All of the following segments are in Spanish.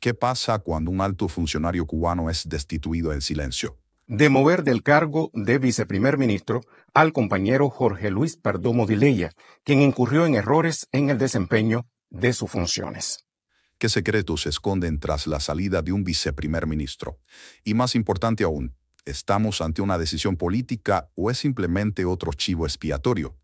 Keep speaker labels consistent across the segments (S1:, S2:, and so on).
S1: ¿Qué pasa cuando un alto funcionario cubano es destituido en silencio? De mover del cargo de viceprimer ministro al compañero Jorge Luis Perdomo Dileya, quien incurrió en errores en el desempeño de sus funciones. ¿Qué secretos se esconden tras la salida de un viceprimer ministro? Y más importante aún, ¿estamos ante una decisión política o es simplemente otro chivo expiatorio?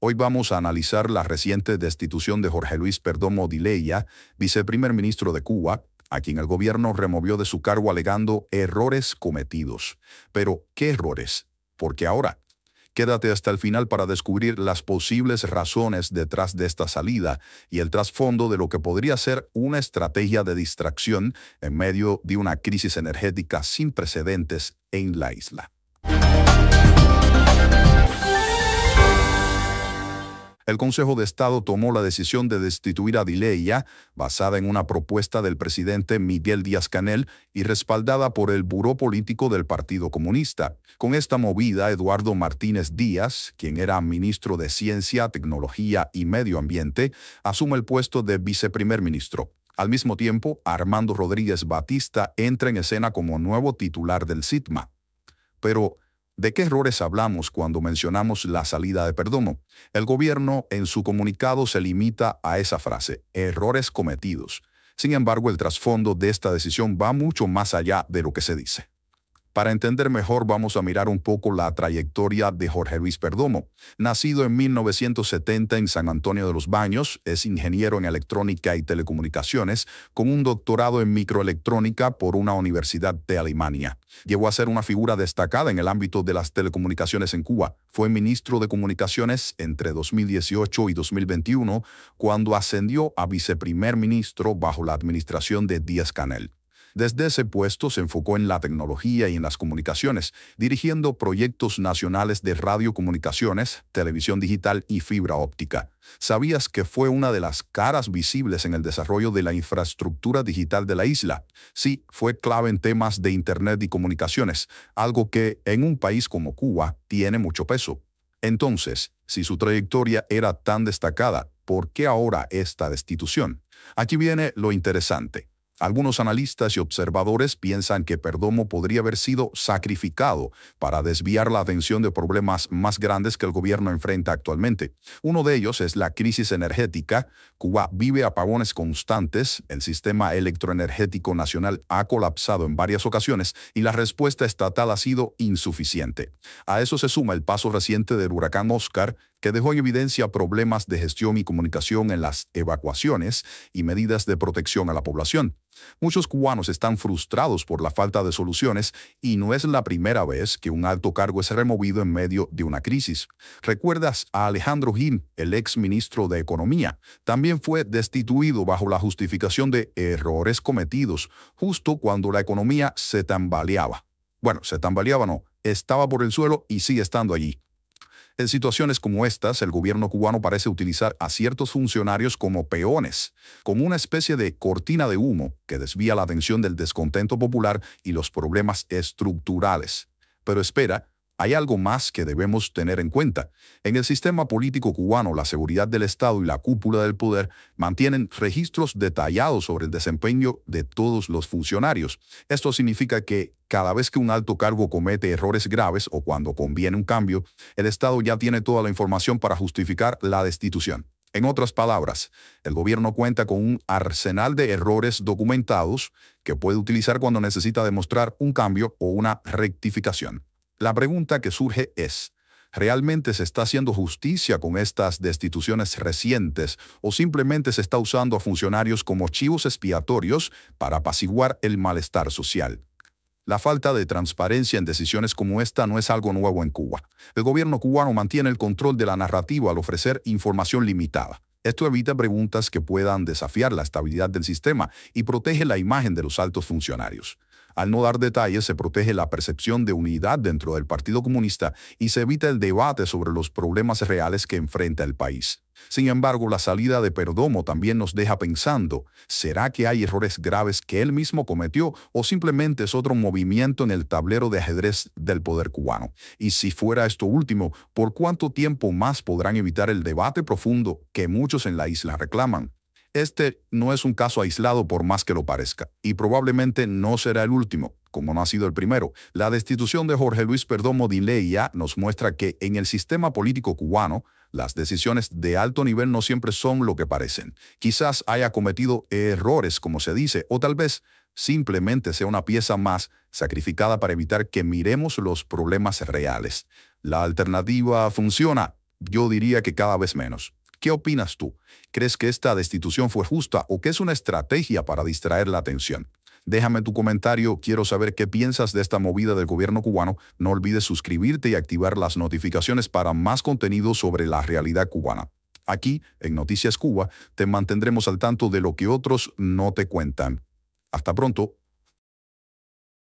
S1: Hoy vamos a analizar la reciente destitución de Jorge Luis Perdomo Dileya, viceprimer ministro de Cuba, a quien el gobierno removió de su cargo alegando errores cometidos. Pero, ¿qué errores? Porque ahora, quédate hasta el final para descubrir las posibles razones detrás de esta salida y el trasfondo de lo que podría ser una estrategia de distracción en medio de una crisis energética sin precedentes en la isla el Consejo de Estado tomó la decisión de destituir a Dileya, basada en una propuesta del presidente Miguel Díaz-Canel y respaldada por el Buró Político del Partido Comunista. Con esta movida, Eduardo Martínez Díaz, quien era ministro de Ciencia, Tecnología y Medio Ambiente, asume el puesto de viceprimer ministro. Al mismo tiempo, Armando Rodríguez Batista entra en escena como nuevo titular del SITMA. Pero, ¿De qué errores hablamos cuando mencionamos la salida de Perdomo? El gobierno en su comunicado se limita a esa frase, errores cometidos. Sin embargo, el trasfondo de esta decisión va mucho más allá de lo que se dice. Para entender mejor vamos a mirar un poco la trayectoria de Jorge Luis Perdomo. Nacido en 1970 en San Antonio de los Baños, es ingeniero en electrónica y telecomunicaciones, con un doctorado en microelectrónica por una universidad de Alemania. Llegó a ser una figura destacada en el ámbito de las telecomunicaciones en Cuba. Fue ministro de Comunicaciones entre 2018 y 2021, cuando ascendió a viceprimer ministro bajo la administración de Díaz Canel. Desde ese puesto se enfocó en la tecnología y en las comunicaciones, dirigiendo proyectos nacionales de radiocomunicaciones, televisión digital y fibra óptica. ¿Sabías que fue una de las caras visibles en el desarrollo de la infraestructura digital de la isla? Sí, fue clave en temas de Internet y comunicaciones, algo que en un país como Cuba tiene mucho peso. Entonces, si su trayectoria era tan destacada, ¿por qué ahora esta destitución? Aquí viene lo interesante. Algunos analistas y observadores piensan que Perdomo podría haber sido sacrificado para desviar la atención de problemas más grandes que el gobierno enfrenta actualmente. Uno de ellos es la crisis energética. Cuba vive apagones constantes, el sistema electroenergético nacional ha colapsado en varias ocasiones y la respuesta estatal ha sido insuficiente. A eso se suma el paso reciente del huracán Oscar, que dejó en evidencia problemas de gestión y comunicación en las evacuaciones y medidas de protección a la población. Muchos cubanos están frustrados por la falta de soluciones y no es la primera vez que un alto cargo es removido en medio de una crisis. ¿Recuerdas a Alejandro Gil, el ex ministro de Economía? También fue destituido bajo la justificación de errores cometidos justo cuando la economía se tambaleaba. Bueno, se tambaleaba no, estaba por el suelo y sigue estando allí. En situaciones como estas, el gobierno cubano parece utilizar a ciertos funcionarios como peones, como una especie de cortina de humo que desvía la atención del descontento popular y los problemas estructurales. Pero espera, hay algo más que debemos tener en cuenta. En el sistema político cubano, la seguridad del Estado y la cúpula del poder mantienen registros detallados sobre el desempeño de todos los funcionarios. Esto significa que cada vez que un alto cargo comete errores graves o cuando conviene un cambio, el Estado ya tiene toda la información para justificar la destitución. En otras palabras, el gobierno cuenta con un arsenal de errores documentados que puede utilizar cuando necesita demostrar un cambio o una rectificación. La pregunta que surge es, ¿realmente se está haciendo justicia con estas destituciones recientes o simplemente se está usando a funcionarios como chivos expiatorios para apaciguar el malestar social? La falta de transparencia en decisiones como esta no es algo nuevo en Cuba. El gobierno cubano mantiene el control de la narrativa al ofrecer información limitada. Esto evita preguntas que puedan desafiar la estabilidad del sistema y protege la imagen de los altos funcionarios. Al no dar detalles se protege la percepción de unidad dentro del Partido Comunista y se evita el debate sobre los problemas reales que enfrenta el país. Sin embargo, la salida de Perdomo también nos deja pensando, ¿será que hay errores graves que él mismo cometió o simplemente es otro movimiento en el tablero de ajedrez del poder cubano? Y si fuera esto último, ¿por cuánto tiempo más podrán evitar el debate profundo que muchos en la isla reclaman? Este no es un caso aislado por más que lo parezca, y probablemente no será el último, como no ha sido el primero. La destitución de Jorge Luis Perdomo Dileia nos muestra que en el sistema político cubano, las decisiones de alto nivel no siempre son lo que parecen. Quizás haya cometido errores, como se dice, o tal vez simplemente sea una pieza más sacrificada para evitar que miremos los problemas reales. La alternativa funciona, yo diría que cada vez menos. ¿Qué opinas tú? ¿Crees que esta destitución fue justa o que es una estrategia para distraer la atención? Déjame tu comentario, quiero saber qué piensas de esta movida del gobierno cubano. No olvides suscribirte y activar las notificaciones para más contenido sobre la realidad cubana. Aquí, en Noticias Cuba, te mantendremos al tanto de lo que otros no te cuentan. Hasta pronto.